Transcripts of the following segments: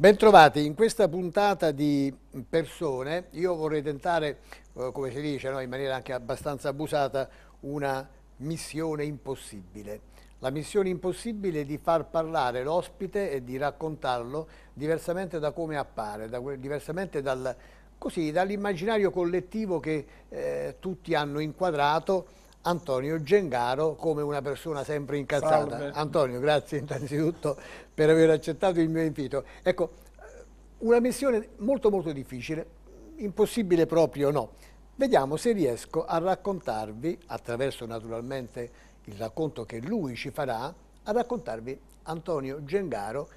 Bentrovati, in questa puntata di persone io vorrei tentare, eh, come si dice no, in maniera anche abbastanza abusata, una missione impossibile. La missione impossibile è di far parlare l'ospite e di raccontarlo diversamente da come appare, da, diversamente dal, dall'immaginario collettivo che eh, tutti hanno inquadrato Antonio Gengaro come una persona sempre incazzata. Salve. Antonio, grazie innanzitutto per aver accettato il mio invito. Ecco, una missione molto molto difficile, impossibile proprio no. Vediamo se riesco a raccontarvi, attraverso naturalmente il racconto che lui ci farà, a raccontarvi Antonio Gengaro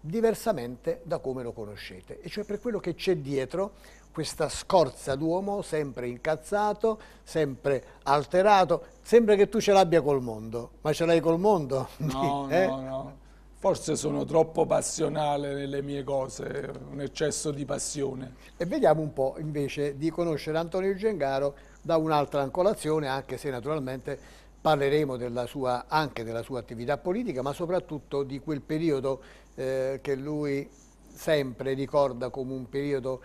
diversamente da come lo conoscete, e cioè per quello che c'è dietro questa scorza d'uomo sempre incazzato, sempre alterato, sembra che tu ce l'abbia col mondo, ma ce l'hai col mondo? No, eh? no, no. Forse sono troppo passionale nelle mie cose, un eccesso di passione. E vediamo un po' invece di conoscere Antonio Gengaro da un'altra ancolazione, anche se naturalmente parleremo della sua, anche della sua attività politica, ma soprattutto di quel periodo eh, che lui sempre ricorda come un periodo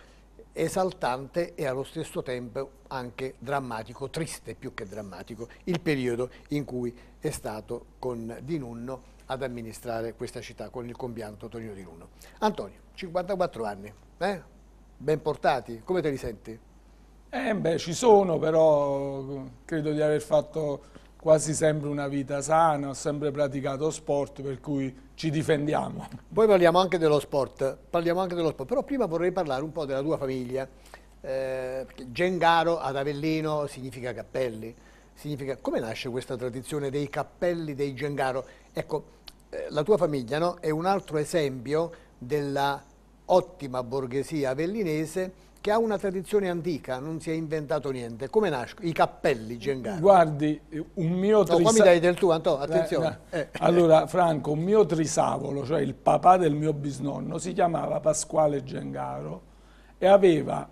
esaltante e allo stesso tempo anche drammatico, triste più che drammatico, il periodo in cui è stato con Di Nunno ad amministrare questa città con il compianto Tonino Di Nunno. Antonio, 54 anni, eh? ben portati, come te li senti? Eh beh, ci sono, però credo di aver fatto quasi sempre una vita sana, ho sempre praticato sport, per cui ci difendiamo. Poi parliamo anche dello sport, parliamo anche dello sport, però prima vorrei parlare un po' della tua famiglia. Eh, Gengaro ad Avellino significa cappelli, significa... Come nasce questa tradizione dei cappelli dei Gengaro? Ecco, eh, la tua famiglia no? è un altro esempio della ottima borghesia avellinese che ha una tradizione antica, non si è inventato niente. Come nascono i cappelli Gengaro? Guardi, un mio trisavolo... No, qua mi dai del tuo, Antonio, attenzione. Eh, eh, eh. Allora, Franco, un mio trisavolo, cioè il papà del mio bisnonno, si chiamava Pasquale Gengaro e aveva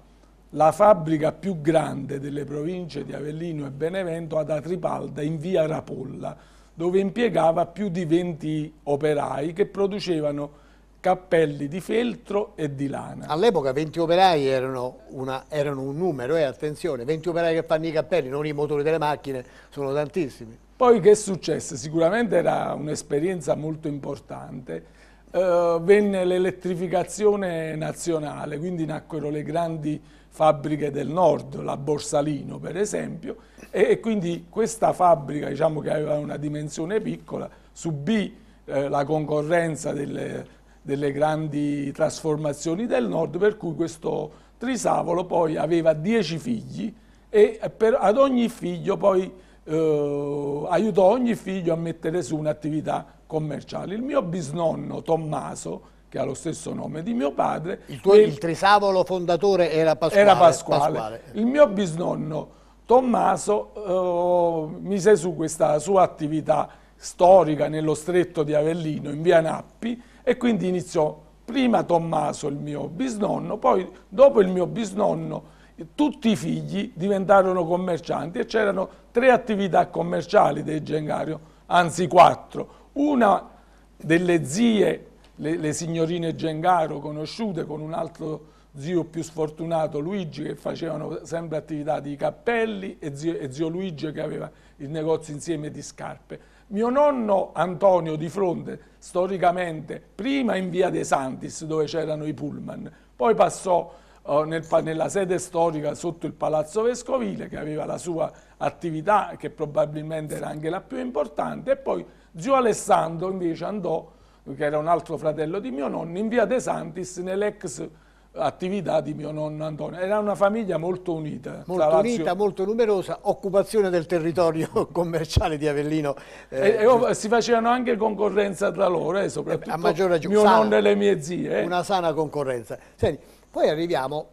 la fabbrica più grande delle province di Avellino e Benevento ad Atripalda, in via Rapolla, dove impiegava più di 20 operai che producevano cappelli di feltro e di lana. All'epoca 20 operai erano, una, erano un numero, eh, attenzione, 20 operai che fanno i cappelli, non i motori delle macchine, sono tantissimi. Poi che successe? Sicuramente era un'esperienza molto importante. Eh, venne l'elettrificazione nazionale, quindi nacquero le grandi fabbriche del nord, la Borsalino per esempio, e, e quindi questa fabbrica diciamo che aveva una dimensione piccola subì eh, la concorrenza delle, delle grandi trasformazioni del nord, per cui questo Trisavolo poi aveva dieci figli e per, ad ogni figlio poi eh, aiutò ogni figlio a mettere su un'attività commerciale. Il mio bisnonno Tommaso, che ha lo stesso nome di mio padre. Il, tuo, il Trisavolo fondatore era Pasquale. Era Pasquale. Pasquale. Il mio bisnonno Tommaso eh, mise su questa sua attività storica nello stretto di Avellino, in via Nappi, e quindi iniziò prima Tommaso, il mio bisnonno, poi dopo il mio bisnonno tutti i figli diventarono commercianti e c'erano tre attività commerciali del Gengario, anzi quattro. Una delle zie, le, le signorine Gengaro, conosciute con un altro zio più sfortunato Luigi che facevano sempre attività di cappelli e zio, e zio Luigi che aveva il negozio insieme di scarpe. Mio nonno Antonio di Fronte, storicamente, prima in via De Santis dove c'erano i pullman, poi passò eh, nel, nella sede storica sotto il Palazzo Vescovile che aveva la sua attività che probabilmente era anche la più importante e poi zio Alessandro invece andò, che era un altro fratello di mio nonno, in via De Santis nell'ex attività di mio nonno Antonio. Era una famiglia molto unita. Molto Lazio... unita, molto numerosa, occupazione del territorio commerciale di Avellino. Eh, e, e, oh, si facevano anche concorrenza tra loro, eh, soprattutto a maggior ragione, mio sana, nonno e le mie zie. Eh. Una sana concorrenza. Senti, poi arriviamo,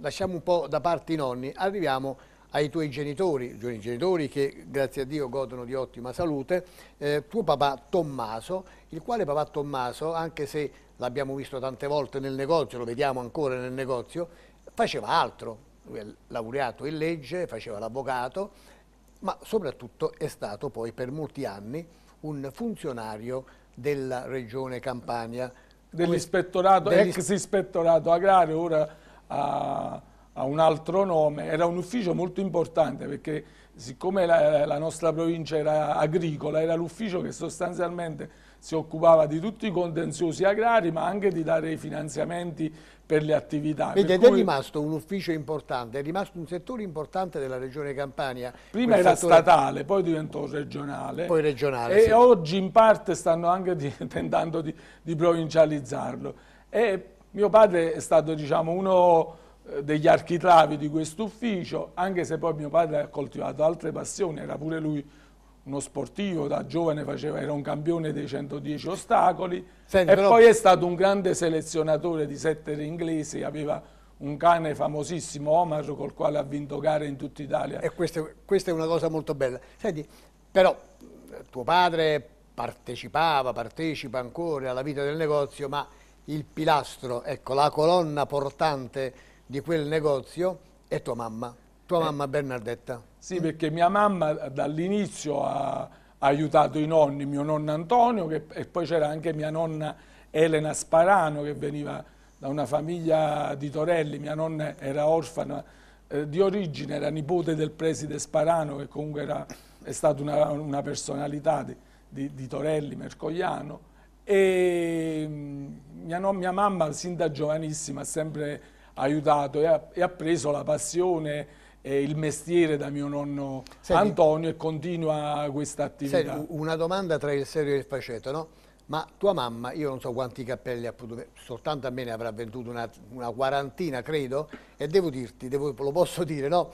lasciamo un po' da parte i nonni, arriviamo ai tuoi genitori, i genitori che grazie a Dio godono di ottima salute, eh, tuo papà Tommaso, il quale papà Tommaso, anche se l'abbiamo visto tante volte nel negozio, lo vediamo ancora nel negozio, faceva altro, lui è laureato in legge, faceva l'avvocato, ma soprattutto è stato poi per molti anni un funzionario della regione Campania. Dell'ispettorato, dell ex ispettorato agrario, ora ha, ha, un altro nome, era un ufficio molto importante perché siccome la, la nostra provincia era agricola, era l'ufficio che sostanzialmente si occupava di tutti i contenziosi agrari ma anche di dare i finanziamenti per le attività. Vedete, cui... è rimasto un ufficio importante, è rimasto un settore importante della regione Campania. Prima era settore... statale, poi diventò regionale. Poi regionale, E sì. oggi in parte stanno anche di, tentando di, di, provincializzarlo. E mio padre è stato diciamo, uno eh, degli architravi di questo ufficio, anche se poi mio padre ha coltivato altre passioni, era pure lui uno sportivo da giovane faceva, era un campione dei 110 ostacoli Senti, e però... poi è stato un grande selezionatore di setter inglesi, aveva un cane famosissimo Omar col quale ha vinto gare in tutta Italia. E questa, questa è una cosa molto bella. Senti, però tuo padre partecipava, partecipa ancora alla vita del negozio, ma il pilastro, ecco, la colonna portante di quel negozio è tua mamma. Tua eh. mamma Bernardetta? Sì, perché mia mamma dall'inizio ha aiutato i nonni, mio nonno Antonio che, e poi c'era anche mia nonna Elena Sparano che veniva da una famiglia di Torelli, mia nonna era orfana eh, di origine, era nipote del preside Sparano che comunque era, è stata una, una personalità di, di, di, Torelli, Mercogliano e mm, mia, no, mia mamma sin da giovanissima ha sempre aiutato e ha, e ha preso la passione eh, il mestiere da mio nonno Senti, Antonio e continua questa attività. Senti, una domanda tra il serio e il faceto, no? Ma tua mamma, io non so quanti cappelli ha potuto, soltanto a me ne avrà venduto una, una quarantina, credo, e devo dirti, devo, lo posso dire, no?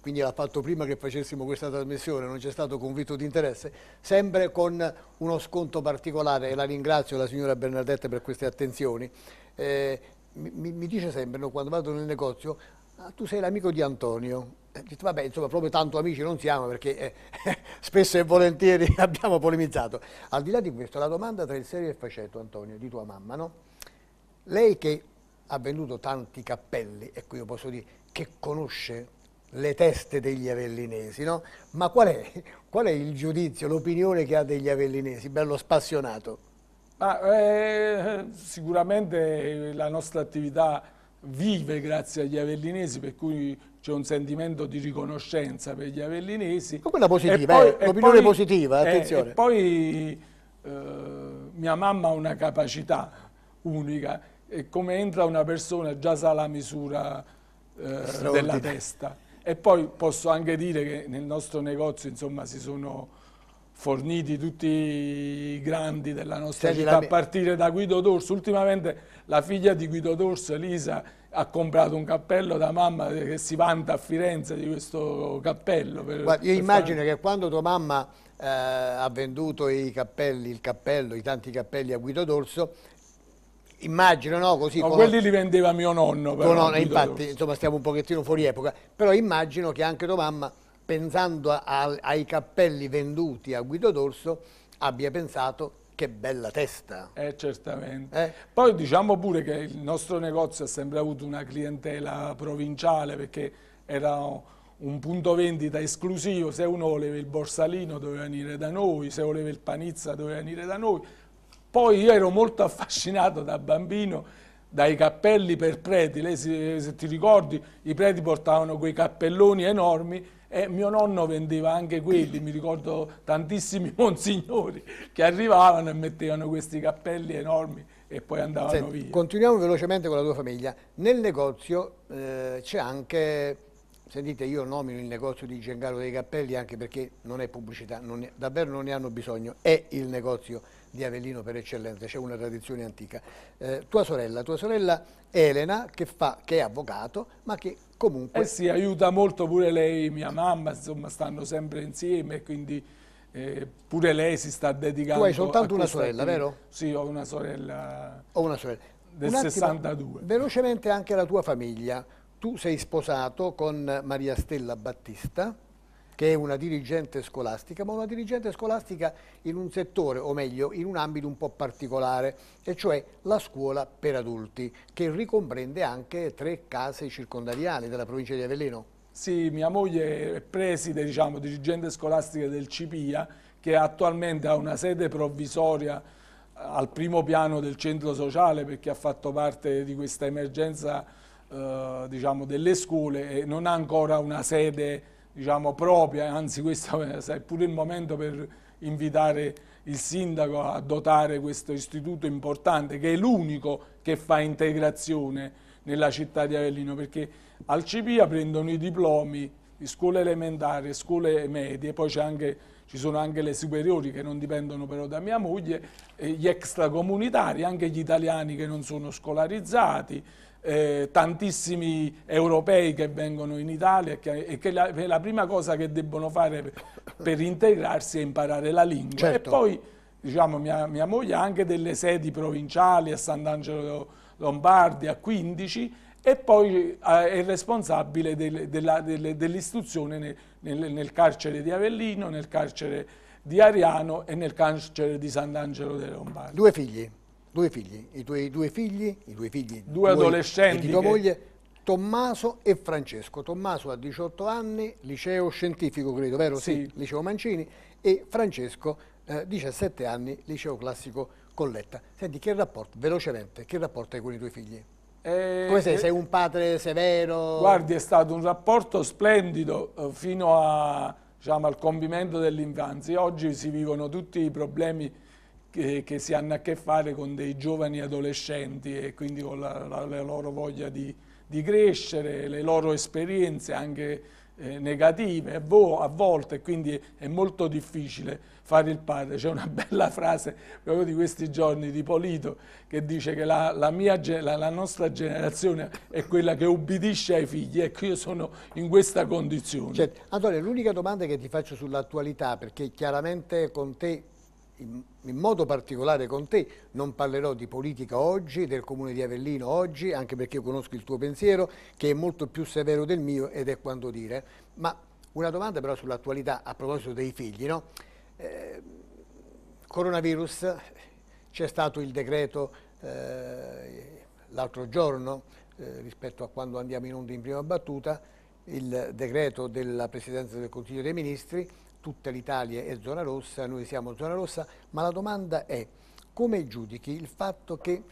Quindi l'ha fatto prima che facessimo questa trasmissione, non c'è stato convitto di interesse, sempre con uno sconto particolare, e la ringrazio la signora Bernadette per queste attenzioni. Eh, mi, mi, dice sempre, no, quando vado nel negozio, ah, tu sei l'amico di Antonio. Dico, eh, vabbè, insomma, proprio tanto amici non siamo perché eh, spesso e volentieri abbiamo polemizzato. Al di là di questo, la domanda tra il serio e il faceto, Antonio, di tua mamma, no? Lei che ha venduto tanti cappelli, ecco io posso dire, che conosce le teste degli avellinesi, no? Ma qual è, qual è il giudizio, l'opinione che ha degli avellinesi, bello spassionato? Ah, eh, sicuramente la nostra attività vive grazie agli avellinesi, per cui c'è un sentimento di riconoscenza per gli avellinesi. Come la eh, positiva, eh, l'opinione positiva, attenzione. Eh, poi eh, mia mamma ha una capacità unica, e come entra una persona già sa la misura eh, della testa. E poi posso anche dire che nel nostro negozio insomma si sono forniti tutti i grandi della nostra Senti, città, a partire da Guido D'Orso. Ultimamente la figlia di Guido D'Orso, Elisa, ha comprato un cappello da mamma che si vanta a Firenze di questo cappello. Per, Guarda, io immagino fare... che quando tua mamma eh, ha venduto i cappelli, il cappello, i tanti cappelli a Guido D'Orso, immagino no così no, con... quelli li vendeva mio nonno però, no, infatti insomma stiamo un pochettino fuori epoca però immagino che anche tua mamma pensando a, ai cappelli venduti a Guido Dorso, abbia pensato che bella testa. Eh, certamente. Eh? Poi diciamo pure che il nostro negozio ha sempre avuto una clientela provinciale perché era un punto vendita esclusivo, se uno voleva il borsalino doveva venire da noi, se voleva il panizza doveva venire da noi. Poi io ero molto affascinato da bambino dai cappelli per preti, lei se, se ti ricordi i preti portavano quei cappelloni enormi eh, mio nonno vendeva anche quelli, mi ricordo tantissimi monsignori che arrivavano e mettevano questi cappelli enormi e poi andavano Senti, via. Continuiamo velocemente con la tua famiglia. Nel negozio eh, c'è anche Sentite, io nomino il negozio di Gengaro dei Cappelli anche perché non è pubblicità, non è, davvero non ne hanno bisogno, è il negozio di Avellino per eccellenza, c'è una tradizione antica. Eh, tua sorella, tua sorella Elena che, fa, che è avvocato ma che comunque... Eh sì, aiuta molto pure lei, mia mamma, insomma stanno sempre insieme quindi eh, pure lei si sta dedicando... Tu hai soltanto una sorella, vero? Sì, ho una sorella... Ho una sorella. Del Un 62. velocemente anche la tua famiglia tu sei sposato con Maria Stella Battista, che è una dirigente scolastica, ma una dirigente scolastica in un settore, o meglio, in un ambito un po' particolare, e cioè la scuola per adulti, che ricomprende anche tre case circondariali della provincia di Avellino. Sì, mia moglie è preside, diciamo, dirigente scolastica del CIPIA, che attualmente ha una sede provvisoria eh, al primo piano del centro sociale perché ha fatto parte di questa emergenza eh, diciamo, delle scuole e non ha ancora una sede diciamo, propria, anzi questo è pure il momento per invitare il sindaco a dotare questo istituto importante che è l'unico che fa integrazione nella città di Avellino perché al CPIA prendono i diplomi di scuole elementari e scuole medie, poi anche, ci sono anche le superiori che non dipendono però da mia moglie, gli extracomunitari, anche gli italiani che non sono scolarizzati, eh, tantissimi europei che vengono in Italia che, e che la, la, prima cosa che debbono fare per, integrarsi è imparare la lingua. Certo. E poi diciamo, mia, mia, moglie ha anche delle sedi provinciali a Sant'Angelo Lombardi a 15 e poi eh, è responsabile dell'istruzione nel, nel, carcere di Avellino, nel carcere di Ariano e nel carcere di Sant'Angelo dei Lombardi. Due figli? due figli, i tuoi due figli, i tuoi figli, due adolescenti, di tua moglie, Tommaso e Francesco. Tommaso ha 18 anni, liceo scientifico credo, vero? Sì, sì liceo Mancini e Francesco eh, 17 anni, liceo classico Colletta. Senti, che rapporto, velocemente, che rapporto hai con i tuoi figli? Eh, Come sei? Eh, sei un padre severo? Guardi, è stato un rapporto splendido eh, fino a, diciamo, al compimento dell'infanzia. Oggi si vivono tutti i problemi che, che, si hanno a che fare con dei giovani adolescenti e quindi con la, la, la loro voglia di, di, crescere, le loro esperienze anche eh, negative a volte, quindi è molto difficile fare il padre. C'è una bella frase proprio di questi giorni di Polito che dice che la, la, mia, la nostra generazione è quella che ubbidisce ai figli, ecco io sono in questa condizione. Certo. Antonio, l'unica domanda che ti faccio sull'attualità, perché chiaramente con te in, in, modo particolare con te, non parlerò di politica oggi, del comune di Avellino oggi, anche perché io conosco il tuo pensiero, che è molto più severo del mio ed è quanto dire. Ma una domanda però sull'attualità a proposito dei figli, no? Eh, coronavirus, c'è stato il decreto eh, l'altro giorno eh, rispetto a quando andiamo in onda in prima battuta, il decreto della Presidenza del Consiglio dei Ministri tutta l'Italia è zona rossa, noi siamo zona rossa, ma la domanda è come giudichi il fatto che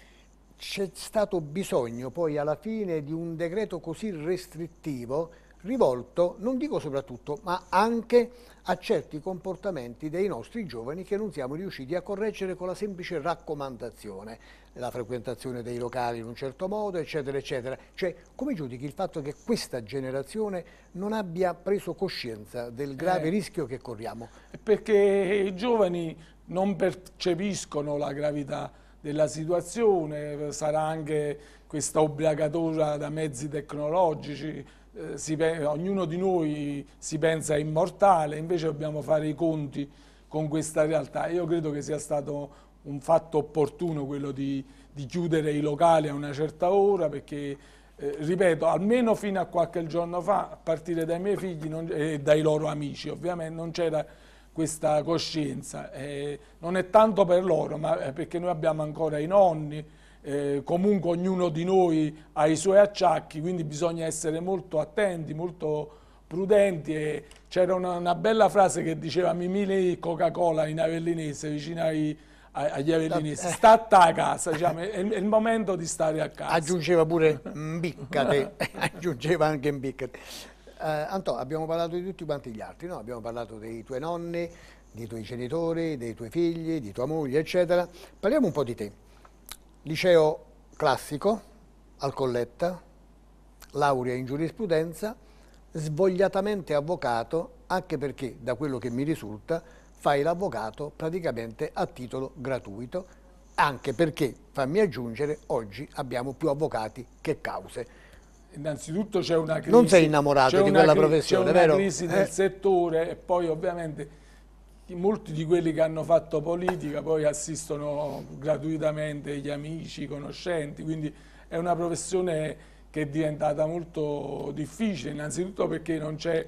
c'è stato bisogno poi alla fine di un decreto così restrittivo rivolto, non dico soprattutto, ma anche a certi comportamenti dei nostri giovani che non siamo riusciti a correggere con la semplice raccomandazione, la frequentazione dei locali in un certo modo, eccetera, eccetera. Cioè, come giudichi il fatto che questa generazione non abbia preso coscienza del grave eh, rischio che corriamo? Perché i giovani non percepiscono la gravità della situazione, sarà anche questa obbligatoria da mezzi tecnologici, eh, si, ognuno di noi si pensa immortale, invece dobbiamo fare i conti con questa realtà. Io credo che sia stato un fatto opportuno quello di, di chiudere i locali a una certa ora perché eh, ripeto, almeno fino a qualche giorno fa, a partire dai miei figli non, e dai loro amici, ovviamente non c'era questa coscienza. Eh, non è tanto per loro, ma perché noi abbiamo ancora i nonni, eh, comunque ognuno di noi ha i suoi acciacchi, quindi bisogna essere molto attenti, molto prudenti. C'era una, una, bella frase che diceva Mimili Coca-Cola in avellinese, vicino ai, agli avellinesi, eh. a casa, diciamo, è, il momento di stare a casa. Aggiungeva pure mbiccate, aggiungeva anche mbiccate. Uh, eh, Antò, abbiamo parlato di tutti quanti gli altri, no? abbiamo parlato dei tuoi nonni, dei tuoi genitori, dei tuoi figli, di tua moglie, eccetera. Parliamo un po' di te liceo classico al Colletta, laurea in giurisprudenza, svogliatamente avvocato, anche perché, da quello che mi risulta, fai l'avvocato praticamente a titolo gratuito, anche perché, fammi aggiungere, oggi abbiamo più avvocati che cause. Innanzitutto c'è una crisi. Non sei innamorato di quella professione, vero? C'è una crisi nel eh? settore e poi ovviamente molti di quelli che hanno fatto politica poi assistono gratuitamente gli amici, i conoscenti, quindi è una professione che è diventata molto difficile, innanzitutto perché non c'è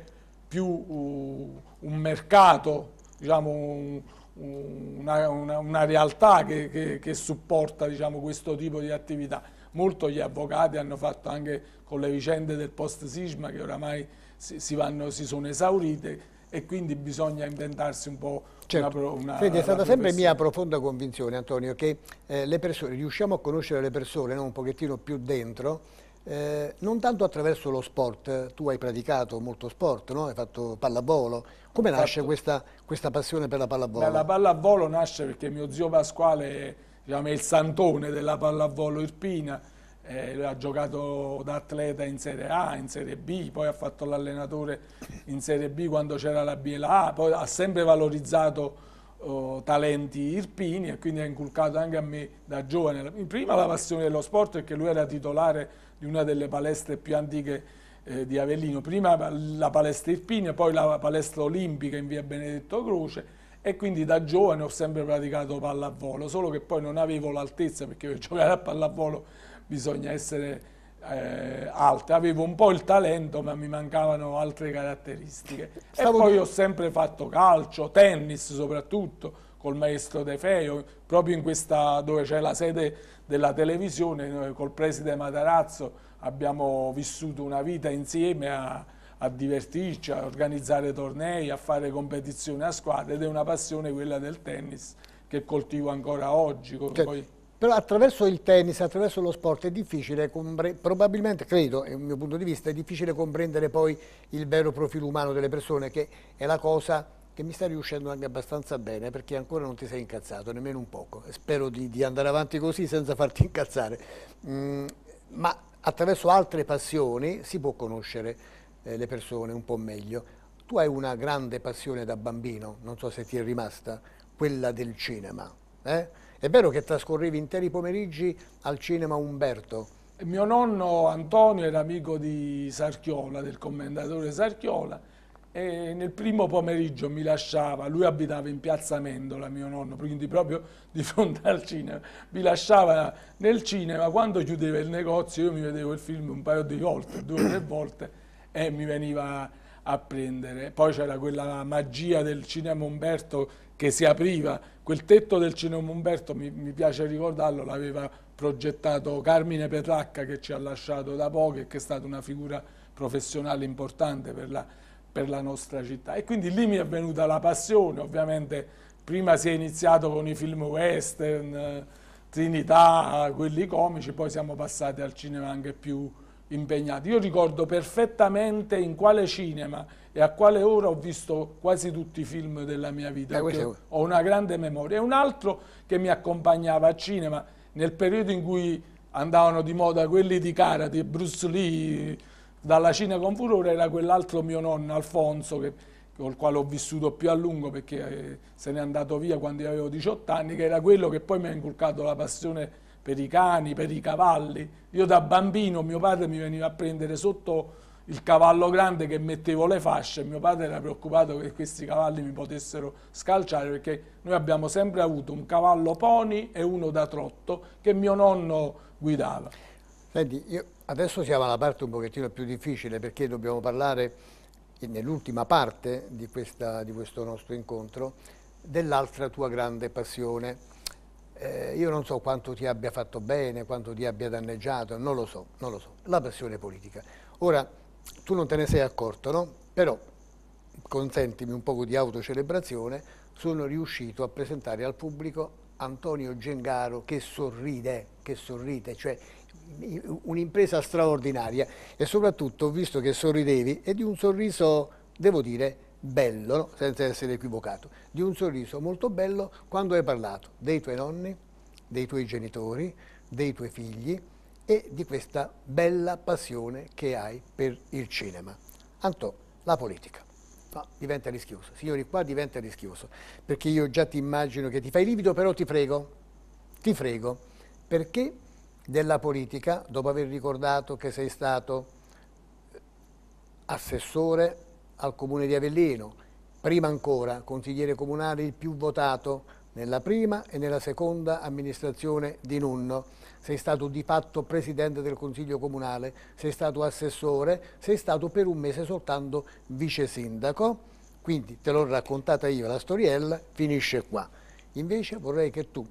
più uh, un mercato, diciamo, una, una, una, realtà che, che, che supporta diciamo, questo tipo di attività. Molto gli avvocati hanno fatto anche con le vicende del post-sisma che oramai si, si, vanno, si sono esaurite, e quindi bisogna inventarsi un po' certo. una, una Senti, è stata sempre mia profonda convinzione Antonio che eh, le persone, riusciamo a conoscere le persone no? un pochettino più dentro eh, non tanto attraverso lo sport, tu hai praticato molto sport, no? hai fatto pallavolo, come Ho nasce questa, questa, passione per la pallavolo? Beh, la pallavolo nasce perché mio zio Pasquale diciamo, è il santone della pallavolo irpina, eh, ha giocato da atleta in Serie A, in Serie B, poi ha fatto l'allenatore in Serie B quando c'era la B e la A, poi ha sempre valorizzato oh, talenti irpini e quindi ha inculcato anche a me da giovane prima la passione dello sport perché lui era titolare di una delle palestre più antiche eh, di Avellino, prima la palestra irpinia, poi la palestra olimpica in via Benedetto Croce e quindi da giovane ho sempre praticato pallavolo, solo che poi non avevo l'altezza perché per giocare a pallavolo bisogna essere eh, alta. Avevo un po' il talento, ma mi mancavano altre caratteristiche. Stavo e poi ho sempre fatto calcio, tennis soprattutto, col maestro De Feo, proprio in questa dove c'è la sede della televisione, noi col preside Matarazzo abbiamo vissuto una vita insieme a, a divertirci, a organizzare tornei, a fare competizioni a squadra ed è una passione quella del tennis che coltivo ancora oggi. Che, poi però attraverso il tennis, attraverso lo sport è difficile, probabilmente, credo, è un mio punto di vista, è difficile comprendere poi il vero profilo umano delle persone, che è la cosa che mi sta riuscendo anche abbastanza bene perché ancora non ti sei incazzato, nemmeno un poco. Spero di, di andare avanti così senza farti incazzare. Mm, ma attraverso altre passioni si può conoscere eh, le persone un po' meglio. Tu hai una grande passione da bambino, non so se ti è rimasta, quella del cinema. Eh? È vero che trascorrevi interi pomeriggi al cinema Umberto? Mio nonno Antonio era amico di Sarchiola, del commendatore Sarchiola, e nel primo pomeriggio mi lasciava, lui abitava in piazza Mendola, mio nonno, quindi proprio di fronte al cinema, mi lasciava nel cinema, quando chiudeva il negozio io mi vedevo il film un paio di volte, due o tre volte e mi veniva a prendere. Poi c'era quella magia del cinema Umberto che si apriva Quel tetto del Cinema Umberto, mi, mi piace ricordarlo, l'aveva progettato Carmine Petracca che ci ha lasciato da poco e che è stata una figura professionale importante per la, per la nostra città. E quindi lì mi è venuta la passione, ovviamente prima si è iniziato con i film western, Trinità, quelli comici, poi siamo passati al cinema anche più impegnati. Io ricordo perfettamente in quale cinema e a quale ora ho visto quasi tutti i film della mia vita. Eh, ho una grande memoria. E un altro che mi accompagnava a cinema nel periodo in cui andavano di moda quelli di Karate, Bruce Lee, dalla Cina con furore, era quell'altro mio nonno, Alfonso, che, il quale ho vissuto più a lungo perché eh, se n'è andato via quando io avevo 18 anni, che era quello che poi mi ha inculcato la passione per i cani, per i cavalli. Io da bambino mio padre mi veniva a prendere sotto il cavallo grande che mettevo le fasce, mio padre era preoccupato che questi cavalli mi potessero scalciare perché noi abbiamo sempre avuto un cavallo pony e uno da trotto che mio nonno guidava. Senti, io, adesso siamo alla parte un pochettino più difficile perché dobbiamo parlare eh, nell'ultima parte di, questa, di questo nostro incontro dell'altra tua grande passione, eh, io non so quanto ti abbia fatto bene, quanto ti abbia danneggiato, non lo so, non lo so, la passione politica. Ora, tu non te ne sei accorto, no? Però, consentimi un poco di autocelebrazione, sono riuscito a presentare al pubblico Antonio Gengaro che sorride, che sorride, cioè un'impresa straordinaria e soprattutto ho visto che sorridevi e di un sorriso, devo dire, bello, no? senza essere equivocato, di un sorriso molto bello quando hai parlato dei tuoi nonni, dei tuoi genitori, dei tuoi figli, e di questa bella passione che hai per il cinema. Antò, la politica. No, diventa rischioso. Signori, qua diventa rischioso, perché io già ti immagino che ti fai livido, però ti prego, ti prego, perché della politica, dopo aver ricordato che sei stato eh, assessore al comune di Avellino, prima ancora consigliere comunale il più votato nella prima e nella seconda amministrazione di Nunno sei stato di fatto presidente del Consiglio Comunale, sei stato assessore, sei stato per un mese soltanto vice sindaco, quindi te l'ho raccontata io la storiella, finisce qua. Invece vorrei che tu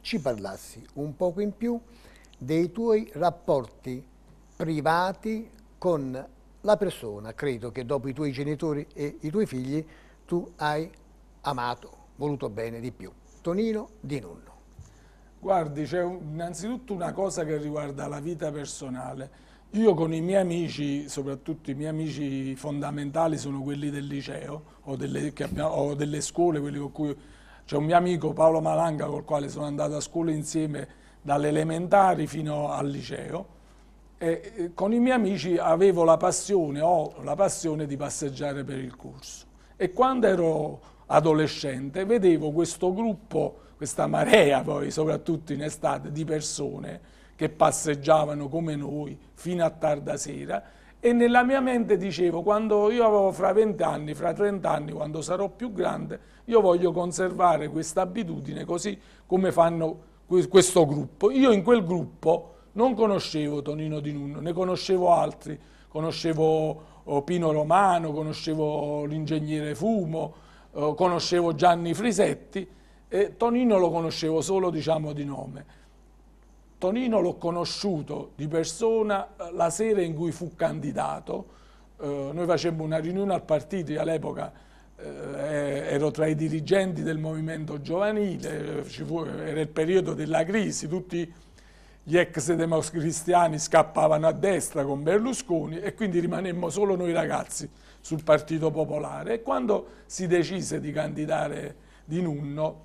ci parlassi un poco in più dei tuoi rapporti privati con la persona, credo che dopo i tuoi genitori e i tuoi figli tu hai amato, voluto bene di più. Tonino Di Nunno. Guardi, c'è innanzitutto una cosa che riguarda la vita personale. Io con i miei amici, soprattutto i miei amici fondamentali sono quelli del liceo o delle, abbiamo, o delle scuole, quelli con cui c'è un mio amico Paolo Malanga col quale sono andato a scuola insieme dall'elementare fino al liceo. e eh, con i miei amici avevo la passione, ho la passione di passeggiare per il corso. E quando ero adolescente, vedevo questo gruppo, questa marea poi, soprattutto in estate, di persone che passeggiavano come noi fino a tarda sera e nella mia mente dicevo, quando io avevo fra 20 anni, fra 30 anni, quando sarò più grande, io voglio conservare questa abitudine così come fanno questo gruppo. Io in quel gruppo non conoscevo Tonino Di Nunno, ne conoscevo altri, conoscevo oh, Pino Romano, conoscevo l'ingegnere Fumo, eh, conoscevo Gianni Frisetti e Tonino lo conoscevo solo diciamo di nome. Tonino l'ho conosciuto di persona eh, la sera in cui fu candidato, eh, noi facemmo una riunione al partito, io all'epoca eh, ero tra i dirigenti del movimento giovanile, fu, era il periodo della crisi, tutti gli ex democristiani scappavano a destra con Berlusconi e quindi rimanemmo solo noi ragazzi sul Partito Popolare e quando si decise di candidare Di Nunno,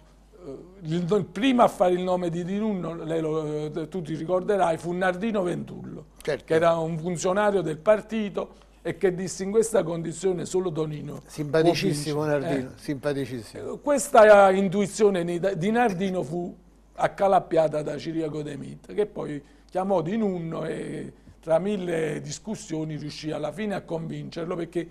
eh, il, prima a fare il nome di Di Nunno, lo, eh, tu ti ricorderai, fu Nardino Ventullo, certo. che era un funzionario del partito e che disse in questa condizione solo Donino. Simpaticissimo Nardino, eh. simpaticissimo. Eh, questa intuizione di Nardino fu accalappiata da Ciriaco De Mitt, che poi chiamò Di Nunno e tra mille discussioni riuscì alla fine a convincerlo perché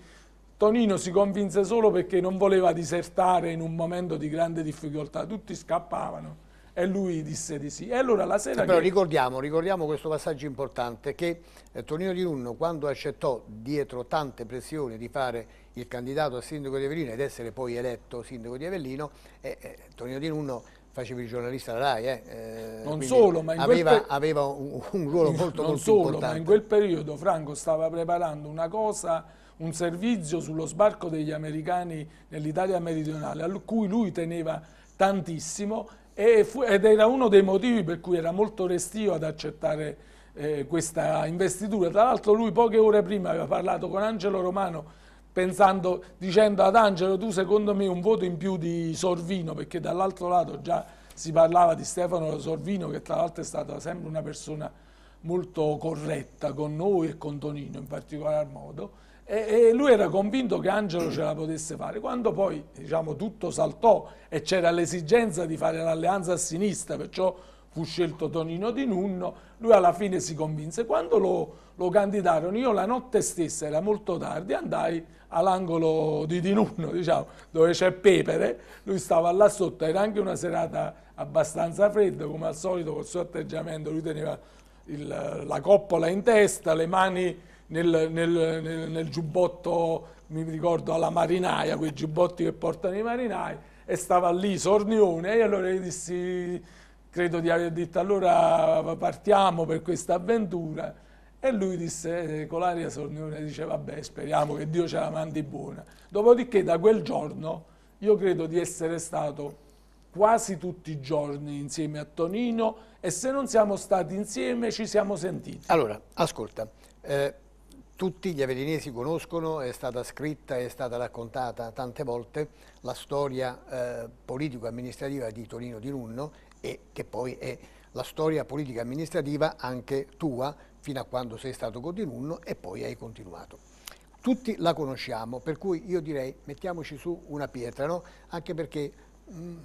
Tonino si convinse solo perché non voleva disertare in un momento di grande difficoltà, tutti scappavano e lui disse di sì. E allora la sera... Sì, però che... ricordiamo, ricordiamo, questo passaggio importante che eh, Tonino Di Nunno quando accettò dietro tante pressioni di fare il candidato a sindaco di Avellino ed essere poi eletto sindaco di Avellino, eh, eh, Tonino Di Nunno facevi il giornalista alla RAI. Eh, eh, non solo, ma in aveva, quel aveva un, un, ruolo molto, non molto solo, importante. ma in quel periodo Franco stava preparando una cosa, un servizio sullo sbarco degli americani nell'Italia meridionale, a cui lui teneva tantissimo fu, ed era uno dei motivi per cui era molto restio ad accettare eh, questa investitura. Tra l'altro lui poche ore prima aveva parlato con Angelo Romano pensando, dicendo ad Angelo tu secondo me un voto in più di Sorvino, perché dall'altro lato già si parlava di Stefano Sorvino che tra l'altro è stata sempre una persona molto corretta con noi e con Tonino in particolar modo e, lui era convinto che Angelo ce la potesse fare. Quando poi diciamo, tutto saltò e c'era l'esigenza di fare l'alleanza a sinistra, perciò fu scelto Tonino Di Nunno, lui alla fine si convinse. Quando lo, lo candidarono, io la notte stessa, era molto tardi, andai all'angolo di Dinunno, diciamo, dove c'è Pepere, lui stava là sotto, era anche una serata abbastanza fredda, come al solito col suo atteggiamento, lui teneva il, la coppola in testa, le mani nel, nel, nel, nel giubbotto, mi ricordo, alla marinaia, quei giubbotti che portano i marinai, e stava lì sornione, e allora gli dissi, credo di aver detto, allora partiamo per questa avventura, e lui disse, eh, con l'aria sornione, dice vabbè speriamo che Dio ce la mandi buona. Dopodiché da quel giorno io credo di essere stato quasi tutti i giorni insieme a Tonino e se non siamo stati insieme ci siamo sentiti. Allora, ascolta, eh, tutti gli avellinesi conoscono, è stata scritta, è stata raccontata tante volte la storia eh, politico-amministrativa di Tonino di Runno e che poi è la storia politica amministrativa anche tua fino a quando sei stato con di nunno e poi hai continuato. Tutti la conosciamo, per cui io direi mettiamoci su una pietra, no? anche perché mh, mm,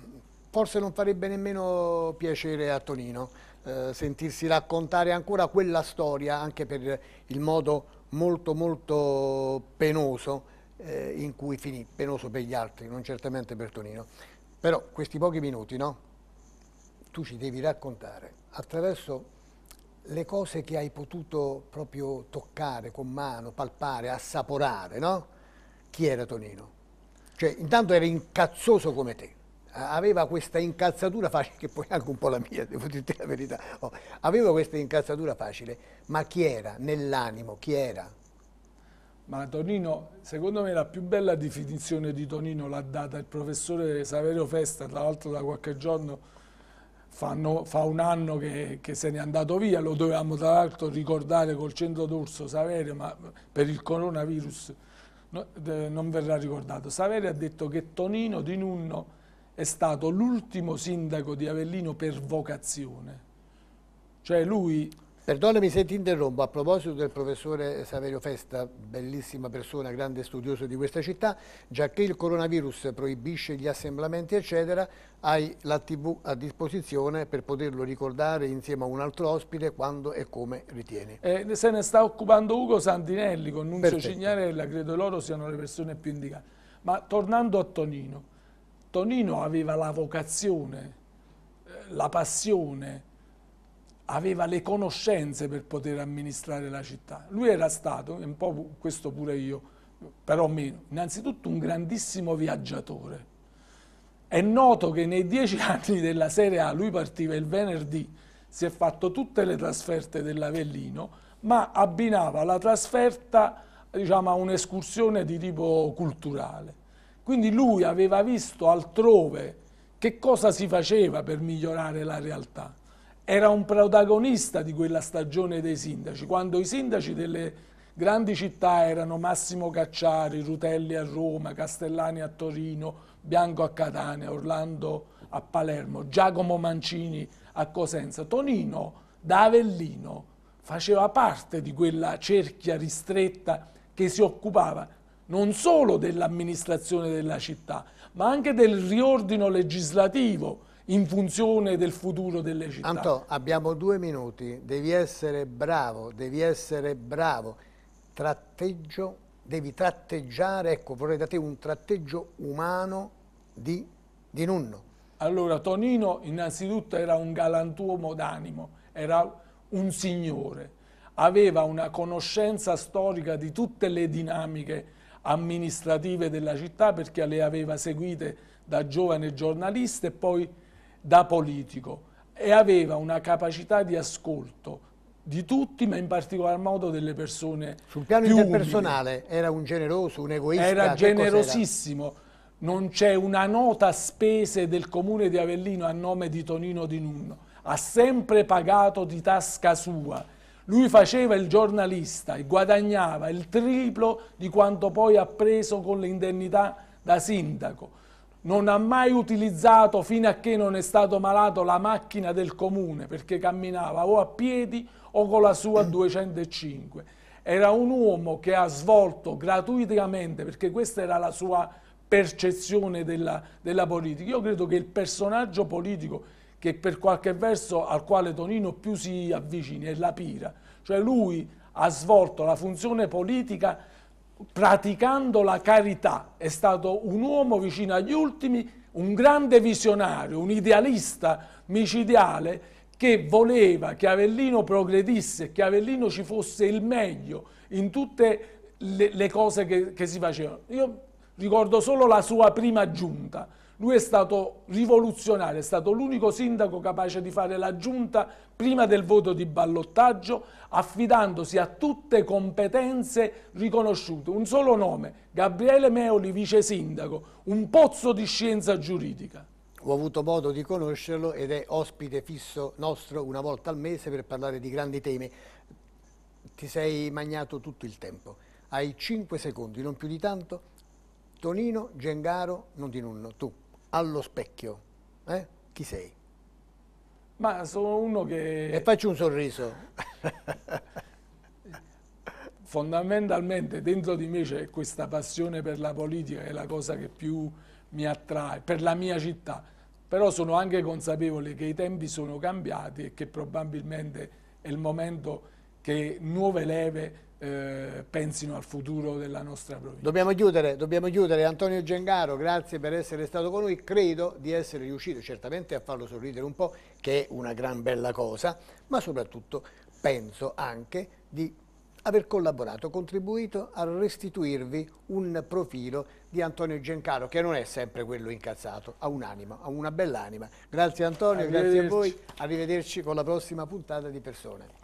forse non farebbe nemmeno piacere a Tonino eh, sentirsi raccontare ancora quella storia, anche per il modo molto molto penoso eh, in cui finì, penoso per gli altri, non certamente per Tonino. Però questi pochi minuti, no? Tu ci devi raccontare attraverso le cose che hai potuto proprio toccare con mano, palpare, assaporare, no? Chi era Tonino? Cioè, intanto era incazzoso come te. Aveva questa incazzatura facile, che poi è anche un po' la mia, devo dirti la verità. Oh, aveva questa incazzatura facile, ma chi era nell'animo? Chi era? Ma Tonino, secondo me la più bella definizione di Tonino l'ha data il professore Saverio Festa, tra l'altro da qualche giorno Fanno, fa un anno che, che, se n'è andato via, lo dovevamo tra l'altro ricordare col centro d'Urso Saverio, ma per il coronavirus no, de, non verrà ricordato. Saverio ha detto che Tonino Di Nunno è stato l'ultimo sindaco di Avellino per vocazione. Cioè lui Perdonami se ti interrompo, a proposito del professore Saverio Festa, bellissima persona, grande studioso di questa città, già che il coronavirus proibisce gli assemblamenti eccetera, hai la tv a disposizione per poterlo ricordare insieme a un altro ospite quando e come ritieni. Eh, se ne sta occupando Ugo Santinelli con Nunzio Perfetto. Cignarella, credo loro siano le persone più indicate. Ma tornando a Tonino, Tonino aveva la vocazione, eh, la passione, aveva le conoscenze per poter amministrare la città. Lui era stato, un po' questo pure io, però meno, innanzitutto un grandissimo viaggiatore. È noto che nei dieci anni della Serie A lui partiva il venerdì, si è fatto tutte le trasferte dell'Avellino, ma abbinava la trasferta diciamo, a un'escursione di tipo culturale. Quindi lui aveva visto altrove che cosa si faceva per migliorare la realtà era un protagonista di quella stagione dei sindaci, quando i sindaci delle grandi città erano Massimo Cacciari, Rutelli a Roma, Castellani a Torino, Bianco a Catania, Orlando a Palermo, Giacomo Mancini a Cosenza. Tonino da Avellino faceva parte di quella cerchia ristretta che si occupava non solo dell'amministrazione della città, ma anche del riordino legislativo in funzione del futuro delle città. Anto, abbiamo due minuti, devi essere bravo, devi essere bravo, tratteggio, devi tratteggiare, ecco vorrei da te un tratteggio umano di, di Nunno. Allora Tonino innanzitutto era un galantuomo d'animo, era un signore, aveva una conoscenza storica di tutte le dinamiche amministrative della città perché le aveva seguite da giovane giornalista e poi da politico e aveva una capacità di ascolto di tutti, ma in particolar modo delle persone Sul piano interpersonale umili. era un generoso, un egoista? Era generosissimo. Non c'è una nota a spese del comune di Avellino a nome di Tonino Di Nunno. Ha sempre pagato di tasca sua. Lui faceva il giornalista e guadagnava il triplo di quanto poi ha preso con le indennità da sindaco non ha mai utilizzato fino a che non è stato malato la macchina del comune perché camminava o a piedi o con la sua 205. Mm. Era un uomo che ha svolto gratuitamente, perché questa era la sua percezione della, della politica. Io credo che il personaggio politico che per qualche verso al quale Tonino più si avvicina è la Pira, cioè lui ha svolto la funzione politica praticando la carità, è stato un uomo vicino agli ultimi, un grande visionario, un idealista micidiale che voleva che Avellino progredisse, che Avellino ci fosse il meglio in tutte le, le cose che, che si facevano. Io ricordo solo la sua prima giunta. Lui è stato rivoluzionario, è stato l'unico sindaco capace di fare la giunta prima del voto di ballottaggio, affidandosi a tutte competenze riconosciute. Un solo nome, Gabriele Meoli, vice sindaco, un pozzo di scienza giuridica. Ho avuto modo di conoscerlo ed è ospite fisso nostro una volta al mese per parlare di grandi temi. Ti sei magnato tutto il tempo. Hai 5 secondi, non più di tanto. Tonino Gengaro, non di nonno, tu, allo specchio. Eh? Chi sei? Ma sono uno che... E faccio un sorriso. Fondamentalmente dentro di me c'è questa passione per la politica, è la cosa che più mi attrae, per la mia città. Però sono anche consapevole che i tempi sono cambiati e che probabilmente è il momento che nuove leve eh, pensino al futuro della nostra provincia. Dobbiamo chiudere, dobbiamo chiudere. Antonio Gengaro, grazie per essere stato con noi. Credo di essere riuscito certamente a farlo sorridere un po', che è una gran bella cosa, ma soprattutto penso anche di aver collaborato, contribuito a restituirvi un profilo di Antonio Gencaro, che non è sempre quello incazzato, ha un'anima, ha una bell'anima. Grazie Antonio, grazie a voi, arrivederci con la prossima puntata di Persone.